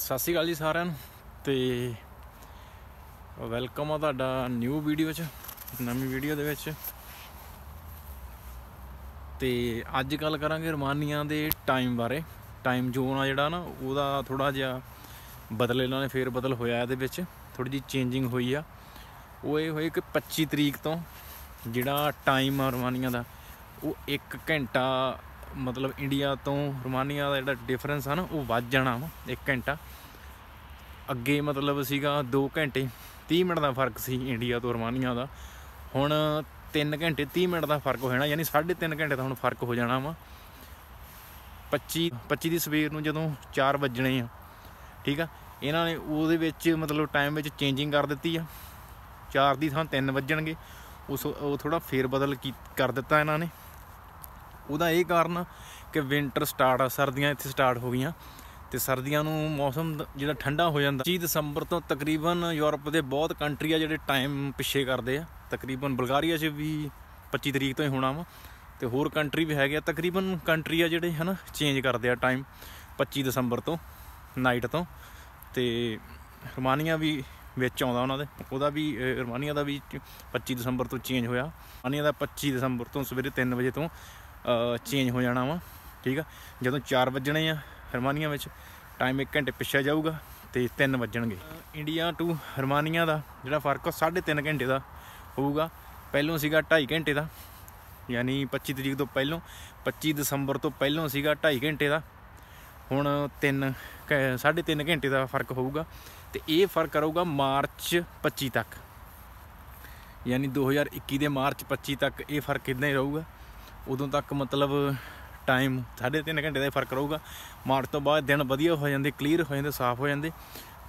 ਸਤਿ ਸ਼੍ਰੀ ਅਕਾਲ ਜੀ ਸਾਰਿਆਂ ਨੂੰ ਤੇ ਵੈਲਕਮ ਆ ਤੁਹਾਡਾ ਨਿਊ ਵੀਡੀਓ 'ਚ ਨਵੀਂ ਵੀਡੀਓ ਦੇ ਵਿੱਚ ਤੇ ਅੱਜ ਗੱਲ ਕਰਾਂਗੇ ਰਮਾਨੀਆਂ ਦੇ ਟਾਈਮ ਬਾਰੇ ਟਾਈਮ ਜ਼ੋਨ ਆ ਜਿਹੜਾ ਨਾ ਉਹਦਾ ਥੋੜਾ ਜਿਹਾ ਬਦਲ ਇਹਨਾਂ ਨੇ ਫੇਰ ਬਦਲ ਹੋਇਆ ਇਹਦੇ ਵਿੱਚ ਥੋੜੀ ਜੀ ਚੇਂਜਿੰਗ ਹੋਈ ਆ ਉਹ ਇਹ ਹੋਈ ਕਿ 25 ਤਰੀਕ ਤੋਂ ਜਿਹੜਾ ਟਾਈਮ ਆ ਰਮਾਨੀਆਂ ਦਾ ਉਹ 1 ਘੰਟਾ ਮਤਲਬ ਇੰਡੀਆ ਤੋਂ ਰੋਮਾਨੀਆ ਦਾ ਜਿਹੜਾ ਡਿਫਰੈਂਸ ਆ ਨਾ ਉਹ ਵੱਜ ਜਾਣਾ ਵਾ 1 ਘੰਟਾ ਅੱਗੇ ਮਤਲਬ ਸੀਗਾ 2 ਘੰਟੇ 30 ਮਿੰਟ ਦਾ ਫਰਕ ਸੀ ਇੰਡੀਆ ਤੋਂ ਰੋਮਾਨੀਆ ਦਾ ਹੁਣ 3 ਘੰਟੇ 30 ਮਿੰਟ ਦਾ ਫਰਕ ਹੋ ਜਾਣਾ ਯਾਨੀ 3.5 ਘੰਟੇ ਦਾ ਹੁਣ ਫਰਕ ਹੋ ਜਾਣਾ ਵਾ 25 25 ਦੀ ਸਵੇਰ ਨੂੰ ਜਦੋਂ 4 ਵੱਜਣੇ ਆ ਠੀਕ ਆ ਇਹਨਾਂ ਨੇ ਉਹਦੇ ਵਿੱਚ ਮਤਲਬ ਟਾਈਮ ਵਿੱਚ ਚੇਂਜਿੰਗ ਕਰ ਦਿੱਤੀ ਆ 4 ਦੀ ਥਾਂ 3 ਵੱਜਣਗੇ ਉਸ ਉਹ ਥੋੜਾ ਫੇਰ ਬਦਲ ਕਰ ਦਿੱਤਾ ਇਹਨਾਂ ਨੇ ਉਹਦਾ ਇਹ ਕਾਰਨ ਕਿ ਵਿంటర్ ਸਟਾਰਟ ਆ ਸਰਦੀਆਂ ਇੱਥੇ ਸਟਾਰਟ ਹੋ ਗਈਆਂ ਤੇ ਸਰਦੀਆਂ ਨੂੰ ਮੌਸਮ ਜਿਹੜਾ ਠੰਡਾ ਹੋ ਜਾਂਦਾ ਜੀ ਦਸੰਬਰ ਤੋਂ ਤਕਰੀਬਨ ਯੂਰਪ ਦੇ ਬਹੁਤ ਕੰਟਰੀ ਆ ਜਿਹੜੇ ਟਾਈਮ ਪਿੱਛੇ ਕਰਦੇ ਆ ਤਕਰੀਬਨ ਬਲਗਾਰੀਆ 'ਚ ਵੀ 25 ਤਰੀਕ ਤੋਂ ਹੀ ਹੋਣਾ ਵਾ ਤੇ ਹੋਰ ਕੰਟਰੀ ਵੀ ਹੈਗੇ ਆ ਤਕਰੀਬਨ ਕੰਟਰੀ ਆ ਜਿਹੜੇ ਹਨਾ ਚੇਂਜ ਕਰਦੇ ਆ ਟਾਈਮ 25 ਦਸੰਬਰ ਤੋਂ ਨਾਈਟ ਤੋਂ ਤੇ ਰਮਾਨੀਆ ਵੀ ਵਿੱਚ ਆਉਂਦਾ ਉਹਨਾਂ ਦੇ ਉਹਦਾ ਵੀ ਰਮਾਨੀਆ ਦਾ ਵੀ 25 ਦਸੰਬਰ ਤੋਂ ਚੇਂਜ ਹੋਇਆ ਰਮਾਨੀਆ ਦਾ 25 ਦਸੰਬਰ ਤੋਂ ਸਵੇਰੇ 3 ਵਜੇ ਤੋਂ ਚੇਂਜ ਹੋ ਜਾਣਾ ਵਾ ਠੀਕ ਆ ਜਦੋਂ 4 ਵੱਜਣੇ ਆ ਹਰਮਾਨੀਆਂ ਵਿੱਚ ਟਾਈਮ 1 ਘੰਟੇ ਪਿੱਛੇ ਜਾਊਗਾ ਤੇ 3 ਵੱਜਣਗੇ ਇੰਡੀਆ ਟੂ ਹਰਮਾਨੀਆਂ ਦਾ ਜਿਹੜਾ ਫਰਕ ਆ 3.5 ਘੰਟੇ ਦਾ ਹੋਊਗਾ ਪਹਿਲੋਂ ਸੀਗਾ 2.5 ਘੰਟੇ ਦਾ ਯਾਨੀ 25 ਤਰੀਕ ਤੋਂ ਪਹਿਲੋਂ 25 ਦਸੰਬਰ ਤੋਂ ਪਹਿਲੋਂ ਸੀਗਾ 2.5 ਘੰਟੇ ਦਾ ਹੁਣ 3 3.5 ਘੰਟੇ ਦਾ ਫਰਕ ਹੋਊਗਾ ਤੇ ਇਹ ਫਰਕ ਰਹੂਗਾ ਮਾਰਚ 25 ਤੱਕ ਯਾਨੀ 2021 ਦੇ ਮਾਰਚ 25 ਤੱਕ ਇਹ ਫਰਕ ਇਦਾਂ ਹੀ ਰਹੂਗਾ ਉਦੋਂ ਤੱਕ ਮਤਲਬ ਟਾਈਮ 3.5 ਘੰਟੇ ਦਾ ਫਰਕ ਰਹੂਗਾ ਮਾਰਚ ਤੋਂ ਬਾਅਦ ਦਿਨ ਵਧੀਆ ਹੋ ਜਾਂਦੇ ਕਲੀਅਰ ਹੋ ਜਾਂਦੇ ਸਾਫ਼ ਹੋ ਜਾਂਦੇ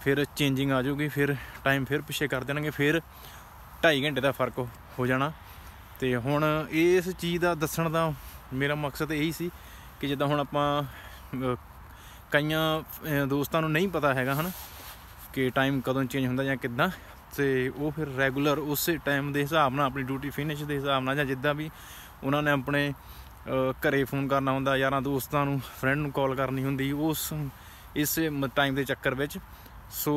ਫਿਰ ਚੇਂਜਿੰਗ ਆ ਜਾਊਗੀ ਫਿਰ ਟਾਈਮ ਫਿਰ ਪਿੱਛੇ ਕਰ ਦੇਣਗੇ ਫਿਰ 2.5 ਘੰਟੇ ਦਾ ਫਰਕ ਹੋ ਜਾਣਾ ਤੇ ਹੁਣ ਇਸ ਚੀਜ਼ ਦਾ ਦੱਸਣ ਦਾ ਮੇਰਾ ਮਕਸਦ ਇਹੀ ਸੀ ਕਿ ਜਿੱਦਾਂ ਹੁਣ ਆਪਾਂ ਕਈਆਂ ਦੋਸਤਾਂ ਨੂੰ ਨਹੀਂ ਪਤਾ ਹੈਗਾ ਹਨ ਕਿ ਟਾਈਮ ਕਦੋਂ ਚੇਂਜ ਹੁੰਦਾ ਜਾਂ ਕਿੱਦਾਂ ਤੇ ਉਹ ਫਿਰ ਰੈਗੂਲਰ ਉਸੇ ਟਾਈਮ ਦੇ ਹਿਸਾਬ ਨਾਲ ਆਪਣੀ ਡਿਊਟੀ ਫਿਨਿਸ਼ ਦੇ ਹਿਸਾਬ ਨਾਲ ਜਾਂ ਜਿੱਦਾਂ ਵੀ ਉਹਨਾਂ ਨੇ ਆਪਣੇ ਘਰੇ ਫੋਨ ਕਰਨਾ ਹੁੰਦਾ ਯਾਰਾਂ ਦੋਸਤਾਂ ਨੂੰ ਫਰੈਂਡ ਨੂੰ ਕਾਲ ਕਰਨੀ ਹੁੰਦੀ ਉਸ ਇਸ ਟਾਈਮ ਦੇ ਚੱਕਰ ਵਿੱਚ ਸੋ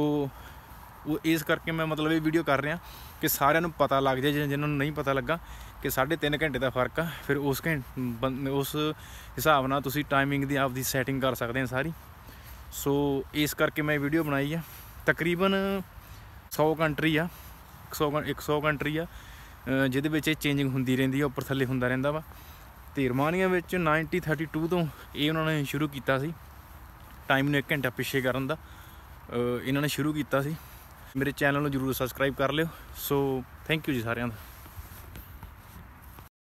ਉਹ ਇਸ ਕਰਕੇ ਮੈਂ ਮਤਲਬ ਇਹ ਵੀਡੀਓ ਕਰ ਰਿਹਾ ਕਿ ਸਾਰਿਆਂ ਨੂੰ ਪਤਾ ਲੱਗ ਜਾਏ ਜਿਨ੍ਹਾਂ ਨੂੰ ਨਹੀਂ ਪਤਾ ਲੱਗਾ ਕਿ 3.5 ਘੰਟੇ ਦਾ ਫਰਕ ਆ ਫਿਰ ਉਸ ਘੰਟੇ ਉਸ ਹਿਸਾਬ ਨਾਲ ਤੁਸੀਂ ਟਾਈਮਿੰਗ ਦੀ ਆਪਦੀ ਸੈਟਿੰਗ ਕਰ ਸਕਦੇ ਆ ਸਾਰੀ ਸੋ ਇਸ ਕਰਕੇ ਮੈਂ ਵੀਡੀਓ ਬਣਾਈ ਆ ਤਕਰੀਬਨ 100 ਕੰਟਰੀ ਆ 100 100 ਕੰਟਰੀ ਆ ਜਿਹਦੇ ਵਿੱਚ ਇਹ ਚੇਂਜਿੰਗ ਹੁੰਦੀ ਰਹਿੰਦੀ ਹੈ ਉੱਪਰ ਥੱਲੇ ਹੁੰਦਾ ਰਹਿੰਦਾ ਵਾ ਤੇ ਵਿੱਚ 9032 ਤੋਂ ਇਹ ਉਹਨਾਂ ਨੇ ਸ਼ੁਰੂ ਕੀਤਾ ਸੀ ਟਾਈਮ ਨੂੰ 1 ਘੰਟਾ ਪਿੱਛੇ ਕਰਨ ਦਾ ਇਹਨਾਂ ਨੇ ਸ਼ੁਰੂ ਕੀਤਾ ਸੀ ਮੇਰੇ ਚੈਨਲ ਨੂੰ ਜਰੂਰ ਸਬਸਕ੍ਰਾਈਬ ਕਰ ਲਿਓ ਸੋ ਥੈਂਕ ਯੂ ਜੀ ਸਾਰਿਆਂ ਦਾ